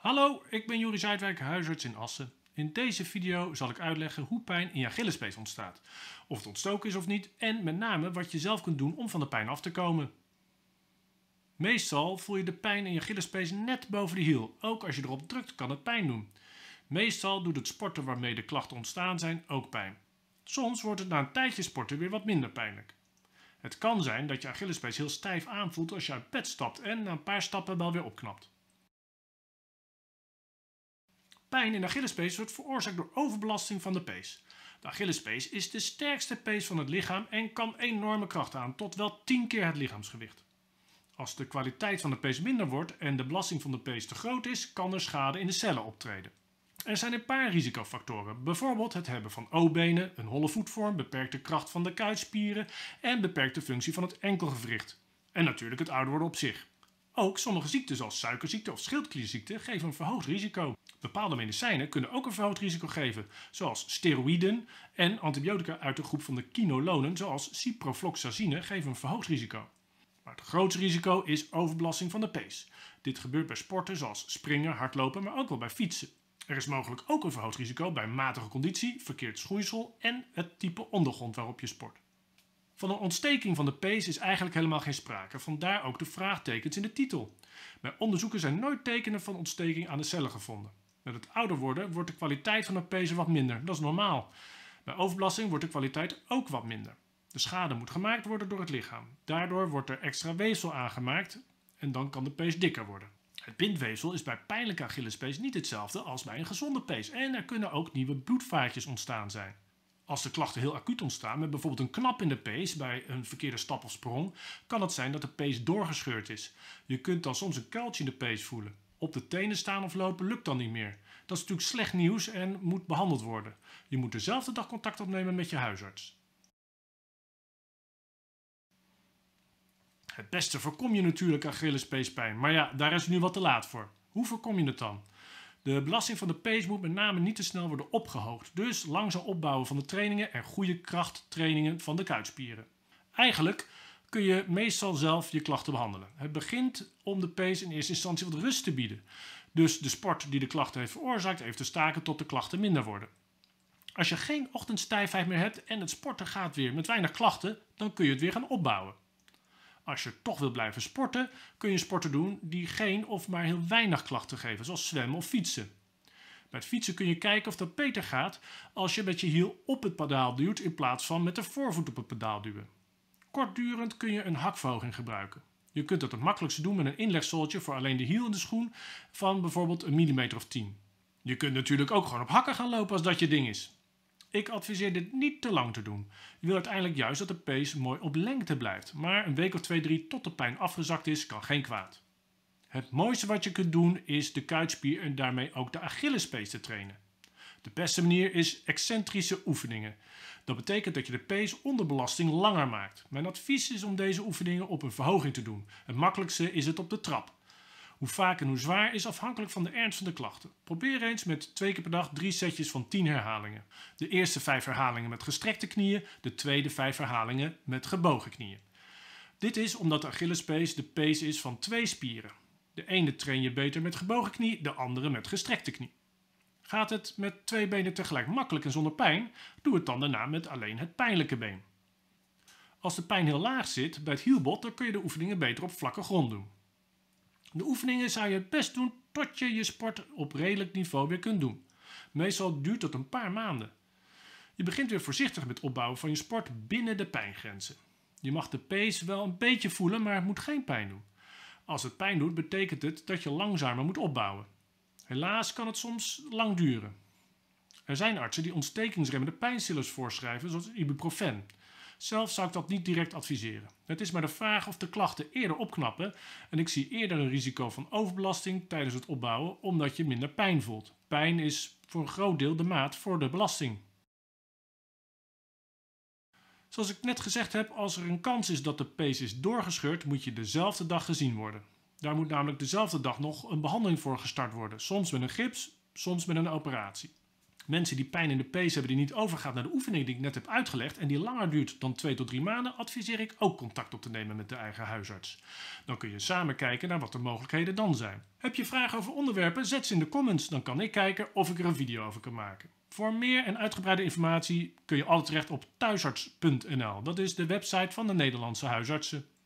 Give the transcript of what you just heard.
Hallo, ik ben Juri Zuidwijk, huisarts in Assen. In deze video zal ik uitleggen hoe pijn in je Achillespees ontstaat, of het ontstoken is of niet en met name wat je zelf kunt doen om van de pijn af te komen. Meestal voel je de pijn in je Achillespees net boven de hiel. Ook als je erop drukt kan het pijn doen. Meestal doet het sporten waarmee de klachten ontstaan zijn ook pijn. Soms wordt het na een tijdje sporten weer wat minder pijnlijk. Het kan zijn dat je Achillespees heel stijf aanvoelt als je uit bed stapt en na een paar stappen wel weer opknapt. Pijn in de Achillespees wordt veroorzaakt door overbelasting van de pees. De Achillespees is de sterkste pees van het lichaam en kan enorme kracht aan, tot wel 10 keer het lichaamsgewicht. Als de kwaliteit van de pees minder wordt en de belasting van de pees te groot is, kan er schade in de cellen optreden. Er zijn een paar risicofactoren, bijvoorbeeld het hebben van O-benen, een holle voetvorm, beperkte kracht van de kuitspieren en beperkte functie van het enkelgewricht. En natuurlijk het ouder worden op zich. Ook sommige ziektes zoals suikerziekte of schildklierziekte geven een verhoogd risico. Bepaalde medicijnen kunnen ook een verhoogd risico geven, zoals steroïden en antibiotica uit de groep van de quinolonen zoals ciprofloxacine, geven een verhoogd risico. Maar het grootste risico is overbelasting van de pees. Dit gebeurt bij sporten zoals springen, hardlopen, maar ook wel bij fietsen. Er is mogelijk ook een verhoogd risico bij matige conditie, verkeerd schoeisel en het type ondergrond waarop je sport. Van een ontsteking van de pees is eigenlijk helemaal geen sprake, vandaar ook de vraagtekens in de titel. Bij onderzoeken zijn nooit tekenen van ontsteking aan de cellen gevonden. Met het ouder worden wordt de kwaliteit van de pees wat minder, dat is normaal. Bij overbelasting wordt de kwaliteit ook wat minder. De schade moet gemaakt worden door het lichaam. Daardoor wordt er extra weefsel aangemaakt en dan kan de pees dikker worden. Het bindweefsel is bij pijnlijke Achillespees niet hetzelfde als bij een gezonde pees en er kunnen ook nieuwe bloedvaatjes ontstaan zijn als de klachten heel acuut ontstaan, met bijvoorbeeld een knap in de pees bij een verkeerde stap of sprong, kan het zijn dat de pees doorgescheurd is. Je kunt dan soms een kuiltje in de pees voelen. Op de tenen staan of lopen lukt dan niet meer. Dat is natuurlijk slecht nieuws en moet behandeld worden. Je moet dezelfde dag contact opnemen met je huisarts. Het beste voorkom je natuurlijk Achillespeespijn, maar ja, daar is nu wat te laat voor. Hoe voorkom je het dan? De belasting van de pace moet met name niet te snel worden opgehoogd, dus langzaam opbouwen van de trainingen en goede krachttrainingen van de kuitspieren. Eigenlijk kun je meestal zelf je klachten behandelen. Het begint om de pace in eerste instantie wat rust te bieden. Dus de sport die de klachten heeft veroorzaakt, heeft te staken tot de klachten minder worden. Als je geen ochtendstijfheid meer hebt en het sporten gaat weer met weinig klachten, dan kun je het weer gaan opbouwen. Als je toch wil blijven sporten, kun je sporten doen die geen of maar heel weinig klachten geven, zoals zwemmen of fietsen. Bij fietsen kun je kijken of dat beter gaat als je met je hiel op het pedaal duwt in plaats van met de voorvoet op het pedaal duwen. Kortdurend kun je een hakverhoging gebruiken. Je kunt dat het makkelijkste doen met een inlegsooltje voor alleen de hiel in de schoen van bijvoorbeeld een millimeter of 10. Je kunt natuurlijk ook gewoon op hakken gaan lopen als dat je ding is. Ik adviseer dit niet te lang te doen. Je wil uiteindelijk juist dat de pees mooi op lengte blijft, maar een week of twee, drie tot de pijn afgezakt is, kan geen kwaad. Het mooiste wat je kunt doen is de kuitspier en daarmee ook de Achillespees te trainen. De beste manier is excentrische oefeningen. Dat betekent dat je de pees onder belasting langer maakt. Mijn advies is om deze oefeningen op een verhoging te doen. Het makkelijkste is het op de trap. Hoe vaak en hoe zwaar is afhankelijk van de ernst van de klachten. Probeer eens met twee keer per dag drie setjes van 10 herhalingen. De eerste vijf herhalingen met gestrekte knieën, de tweede vijf herhalingen met gebogen knieën. Dit is omdat de Achillespees de pees is van twee spieren. De ene train je beter met gebogen knie, de andere met gestrekte knie. Gaat het met twee benen tegelijk makkelijk en zonder pijn? Doe het dan daarna met alleen het pijnlijke been. Als de pijn heel laag zit bij het hielbot, dan kun je de oefeningen beter op vlakke grond doen. De oefeningen zou je het best doen tot je je sport op redelijk niveau weer kunt doen. Meestal duurt dat een paar maanden. Je begint weer voorzichtig met opbouwen van je sport binnen de pijngrenzen. Je mag de pees wel een beetje voelen, maar het moet geen pijn doen. Als het pijn doet, betekent het dat je langzamer moet opbouwen. Helaas kan het soms lang duren. Er zijn artsen die ontstekingsremmende pijnstillers voorschrijven, zoals ibuprofen. Zelf zou ik dat niet direct adviseren. Het is maar de vraag of de klachten eerder opknappen en ik zie eerder een risico van overbelasting tijdens het opbouwen omdat je minder pijn voelt. Pijn is voor een groot deel de maat voor de belasting. Zoals ik net gezegd heb, als er een kans is dat de pees is doorgescheurd, moet je dezelfde dag gezien worden. Daar moet namelijk dezelfde dag nog een behandeling voor gestart worden, soms met een gips, soms met een operatie mensen die pijn in de pees hebben, die niet overgaat naar de oefening die ik net heb uitgelegd en die langer duurt dan twee tot drie maanden, adviseer ik ook contact op te nemen met de eigen huisarts. Dan kun je samen kijken naar wat de mogelijkheden dan zijn. Heb je vragen over onderwerpen? Zet ze in de comments, dan kan ik kijken of ik er een video over kan maken. Voor meer en uitgebreide informatie kun je altijd terecht op thuisarts.nl. Dat is de website van de Nederlandse huisartsen.